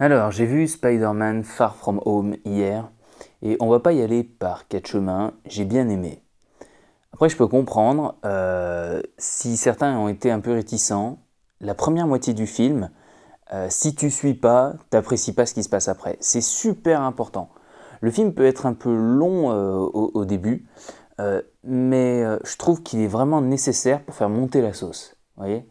Alors, j'ai vu Spider-Man Far From Home hier, et on va pas y aller par quatre chemins, j'ai bien aimé. Après, je peux comprendre euh, si certains ont été un peu réticents. La première moitié du film, euh, si tu suis pas, t'apprécies pas ce qui se passe après. C'est super important. Le film peut être un peu long euh, au, début, mais je trouve qu'il est vraiment nécessaire pour faire monter la sauce. Voyez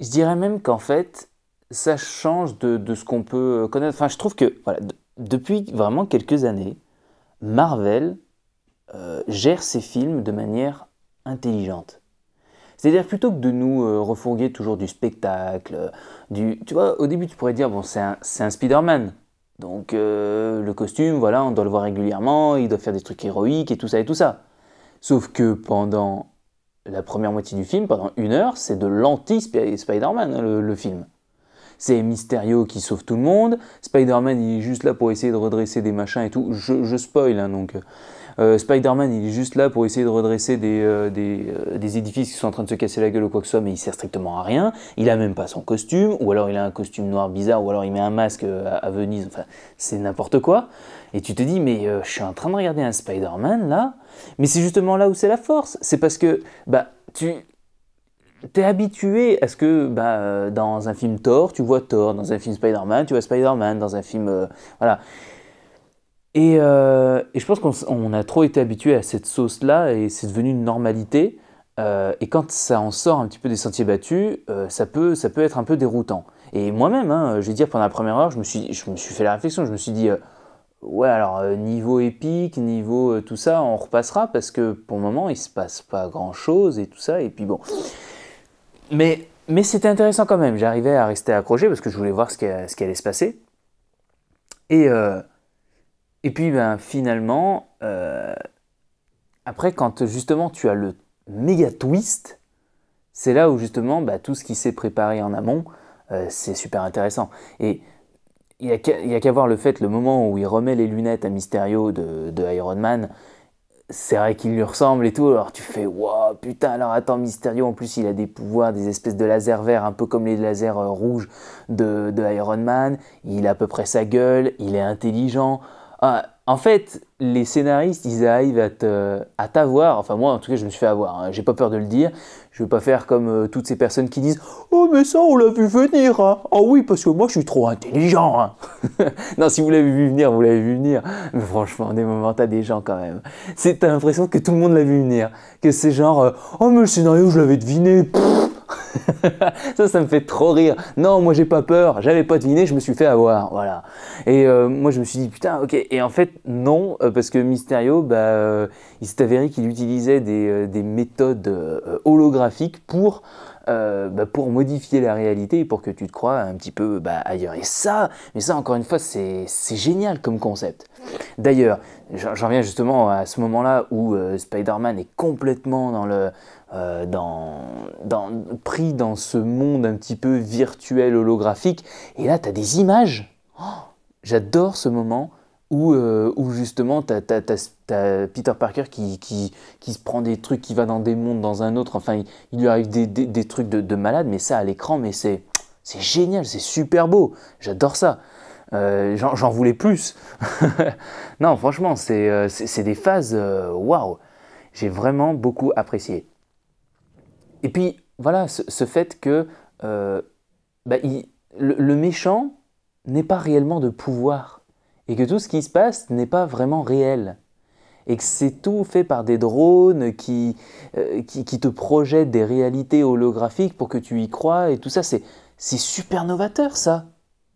je dirais même qu'en fait, ça change de, ce qu'on peut euh, connaître. Enfin, je trouve que voilà, depuis vraiment quelques années, Marvel euh, gère ses films de manière intelligente. C'est-à-dire plutôt que de nous euh, refourguer toujours du spectacle, du, tu vois, au début tu pourrais dire bon c'est un, Spider-Man, donc le costume, voilà, on doit le voir régulièrement, il doit faire des trucs héroïques et tout ça et tout ça. Sauf que pendant la première moitié du film, pendant une heure, c'est de l'anti-Spider-Man hein, le film c'est Mysterio qui sauve tout le monde, Spider-Man il est juste là pour essayer de redresser des machins et tout, je, spoil hein, donc. Euh, Spider-Man, il est juste là pour essayer de redresser des, euh, euh, des, édifices qui sont en train de se casser la gueule ou quoi que ce soit, mais il sert strictement à rien. Il a même pas son costume, ou alors il a un costume noir bizarre, ou alors il met un masque à, à Venise. Enfin, c'est n'importe quoi. Et tu te dis, mais je suis en train de regarder un Spider-Man là, mais c'est justement là où c'est la force. C'est parce que, bah, tu, t'es habitué à ce que bah, euh, dans un film Thor, tu vois Thor, dans un film Spider-Man, tu vois Spider-Man, dans un film... Euh, voilà. Euh, et, je pense qu'on a trop été habitué à cette sauce-là et c'est devenu une normalité. et quand ça en sort un petit peu des sentiers battus, ça, peut, ça peut être un peu déroutant. Et moi-même, hein, je vais dire, pendant la première heure, je me suis, je me suis fait la réflexion, je me suis dit... Ouais, alors niveau épique, niveau tout ça, on repassera parce que pour le moment il se passe pas grand chose et tout ça. Et puis bon, mais, mais c'était intéressant quand même. J'arrivais à rester accroché parce que je voulais voir ce qui, ce allait se passer. Et, euh, puis ben, finalement, euh, après, quand justement tu as le méga twist, c'est là où justement ben, tout ce qui s'est préparé en amont, euh, c'est super intéressant. Et il n'y a qu'à voir le fait, le moment où il remet les lunettes à Mysterio de Iron Man c'est vrai qu'il lui ressemble et tout. Alors tu fais, waouh, putain, alors attends, Mysterio, en plus, il a des pouvoirs, des espèces de lasers verts, un peu comme les lasers euh, rouges de, de, Iron Man. Il a à peu près sa gueule, il est intelligent. Ah, en fait, les scénaristes, ils arrivent à t'avoir. Enfin, moi, en tout cas, je me suis fait avoir. Hein. J'ai pas peur de le dire. Je veux pas faire comme euh, toutes ces personnes qui disent Oh, mais ça, on l'a vu venir. Ah oui, parce que moi, je suis trop intelligent. Hein. non, si vous l'avez vu venir, vous l'avez vu venir. Mais franchement, des moments, t'as des gens quand même. C'est, t'as l'impression que tout le monde l'a vu venir. Que c'est genre euh, Oh, mais le scénario, je l'avais deviné. ça, ça me fait trop rire. Non, moi j'ai pas peur, j'avais pas deviné, je me suis fait avoir. Voilà. Et euh, moi je me suis dit putain, ok. Et en fait, non, euh, parce que Mysterio, bah, euh, il s'est avéré qu'il utilisait des, des méthodes holographiques pour euh, bah, pour modifier la réalité et pour que tu te crois un petit peu bah, ailleurs. Et ça, mais ça encore une fois, c'est génial comme concept. D'ailleurs, j'en viens justement à ce moment-là où euh, Spider-Man est complètement dans le, euh, dans, dans, pris dans ce monde un petit peu virtuel, holographique. Et là, tu as des images. Oh, j'adore ce moment euh, où, justement, t'as Peter Parker qui, se prend des trucs, qui va dans des mondes, dans un autre, enfin, il, lui arrive des, trucs de, malade, mais ça à l'écran, mais c'est génial, c'est super beau, j'adore ça. Euh, j'en voulais plus. non, franchement, c'est euh, des phases, waouh, wow. j'ai vraiment beaucoup apprécié. Et puis, voilà, ce, fait que bah, le méchant n'est pas réellement de pouvoir et que tout ce qui se passe n'est pas vraiment réel. Et que c'est tout fait par des drones qui, euh, qui, te projettent des réalités holographiques pour que tu y crois et tout ça. C'est super novateur ça,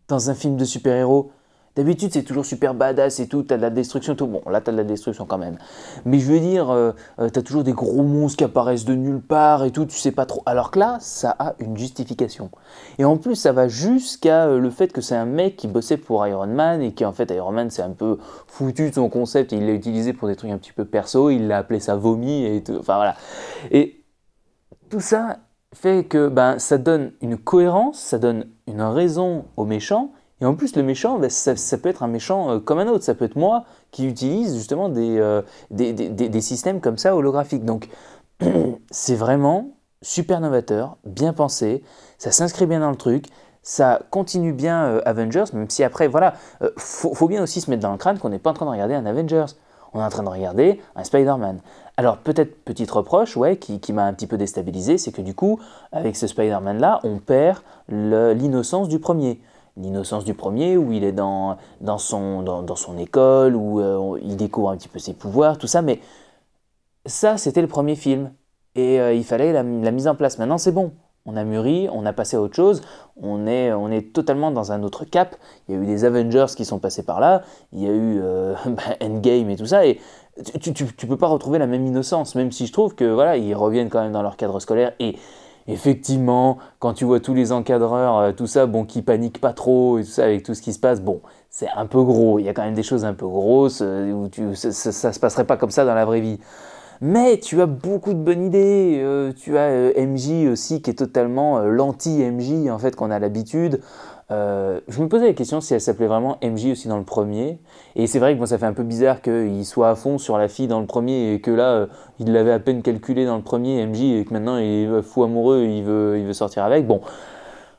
dans un film de super-héros. D'habitude, c'est toujours super badass et tout, t'as de la destruction tout. Bon, là, t'as de la destruction quand même. Mais je veux dire, euh, euh, t'as toujours des gros monstres qui apparaissent de nulle part et tout, tu sais pas trop. Alors que là, ça a une justification. Et en plus, ça va jusqu'à euh, le fait que c'est un mec qui bossait pour Iron Man et qui, en fait, Iron Man, c'est un peu foutu de son concept et il l'a utilisé pour des trucs un petit peu perso. Il l'a appelé sa vomi et tout. Enfin, voilà. Et tout ça fait que ben, ça donne une cohérence, ça donne une raison aux méchants et en plus, le méchant, ben, ça, peut être un méchant euh, comme un autre. Ça peut être moi qui utilise justement des, euh, des, des, systèmes comme ça holographiques. Donc, c'est vraiment super novateur, bien pensé, ça s'inscrit bien dans le truc. Ça continue bien euh, Avengers, même si après, voilà, faut, bien aussi se mettre dans le crâne qu'on n'est pas en train de regarder un Avengers. On est en train de regarder un Spider-Man. Alors peut-être petite reproche, ouais, qui, qui m'a un petit peu déstabilisé, c'est que du coup, avec ce Spider-Man-là, on perd l'innocence du premier l'innocence du premier, où il est dans, dans, son, dans, son école, où euh, il découvre un petit peu ses pouvoirs, tout ça, mais ça, c'était le premier film. Et euh, il fallait la, mise en place. Maintenant, c'est bon. On a mûri, on a passé à autre chose, on est, on est totalement dans un autre cap. Il y a eu des Avengers qui sont passés par là, il y a eu euh, bah, Endgame et tout ça, et tu, ne peux pas retrouver la même innocence, même si je trouve que voilà, ils reviennent quand même dans leur cadre scolaire et effectivement, quand tu vois tous les encadreurs, euh, tout ça, bon, qui paniquent pas trop et tout ça avec tout ce qui se passe, bon, c'est un peu gros. Il y a quand même des choses un peu grosses euh, où ça, se passerait pas comme ça dans la vraie vie. Mais tu as beaucoup de bonnes idées. Euh, tu as MJ aussi qui est totalement l'anti-MJ en fait qu'on a l'habitude. Euh, je me posais la question si elle s'appelait vraiment MJ aussi dans le premier. Et c'est vrai que moi ça fait un peu bizarre qu'il soit à fond sur la fille dans le premier et que là, euh, il l'avait à peine calculé dans le premier, MJ, et que maintenant il est fou amoureux, il veut, il veut sortir avec. Bon,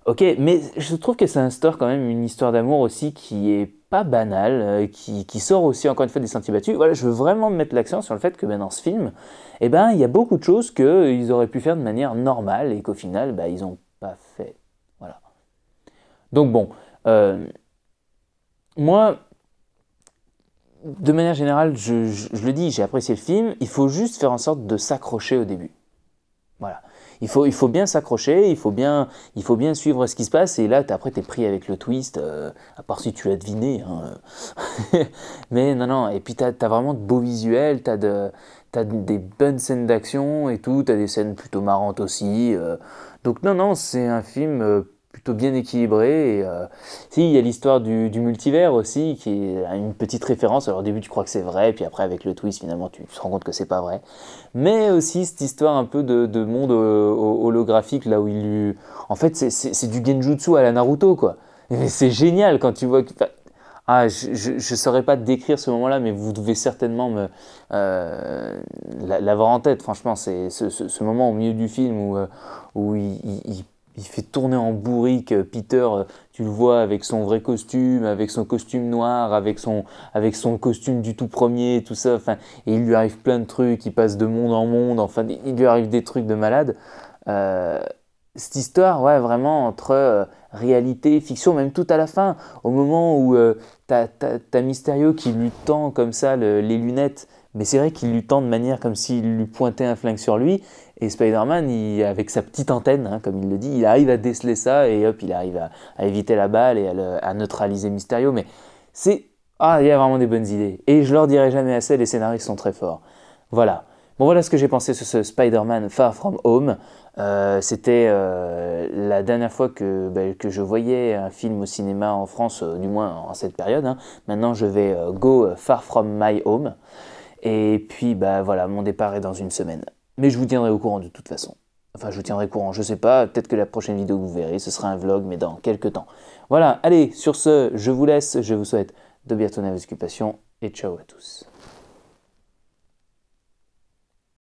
ok, mais je trouve que ça instaure quand même une histoire d'amour aussi qui est pas banale, euh, qui, qui, sort aussi encore une fois des sentiers battus. Voilà, je veux vraiment mettre l'accent sur le fait que ben, dans ce film, eh ben, il y a beaucoup de choses qu'ils auraient pu faire de manière normale et qu'au final, ben, ils n'ont pas fait. Donc bon, euh, moi, de manière générale, je, le dis, j'ai apprécié le film, il faut juste faire en sorte de s'accrocher au début. Voilà. Il faut, il faut bien s'accrocher, il, faut bien, il faut bien suivre ce qui se passe, et là, tu après, t'es pris avec le twist, euh, à part si tu l'as deviné. Hein. Mais non, non, et puis t'as as vraiment de beaux visuels, t'as de, as des bonnes scènes d'action et tout, t'as des scènes plutôt marrantes aussi. Euh. Donc non, non, c'est un film plutôt bien équilibré. Euh, si, il y a l'histoire du, multivers aussi, qui est une petite référence. Alors au début, tu crois que c'est vrai, puis après, avec le twist, finalement, tu, te rends compte que c'est pas vrai. Mais aussi cette histoire un peu de, monde euh, holographique, là où il eu En fait, c'est du Genjutsu à la Naruto, quoi. c'est génial quand tu vois... Que... Ah, je ne saurais pas décrire ce moment-là, mais vous devez certainement me euh, l'avoir en tête. Franchement, c'est ce, moment au milieu du film où, où il, il, il il fait tourner en bourrique euh, Peter, euh, tu le vois avec son vrai costume, avec son costume noir, avec son, avec son costume du tout premier, tout ça. Enfin, et il lui arrive plein de trucs, il passe de monde en monde, enfin, il lui arrive des trucs de malade. Euh, cette histoire, ouais, vraiment entre réalité, fiction, même tout à la fin, au moment où tu t'as as, mystérieux qui lui tend comme ça les lunettes, mais c'est vrai qu'il lui tend de manière comme s'il lui pointait un flingue sur lui, et Spider-Man, avec sa petite antenne, hein, comme il le dit, il arrive à déceler ça et hop, il arrive à, éviter la balle et à, neutraliser Mysterio. Mais c'est. Ah, il y a vraiment des bonnes idées. Et je leur dirai jamais assez, les scénaristes sont très forts. Voilà. Bon, voilà ce que j'ai pensé sur ce Spider-Man Far From Home. Euh, c'était euh, la dernière fois ben, que, je voyais un film au cinéma en France, euh, du moins en cette période. Hein. Maintenant, je vais go Far From My Home. Et puis, ben, voilà, mon départ est dans une semaine. Mais je vous tiendrai au courant de toute façon. Enfin, je vous tiendrai au courant, je sais pas, peut-être que la prochaine vidéo que vous verrez, ce sera un vlog, mais dans quelques temps. Voilà, allez, sur ce, je vous laisse, je vous souhaite de bientôt nouvelles occupations, et ciao à tous.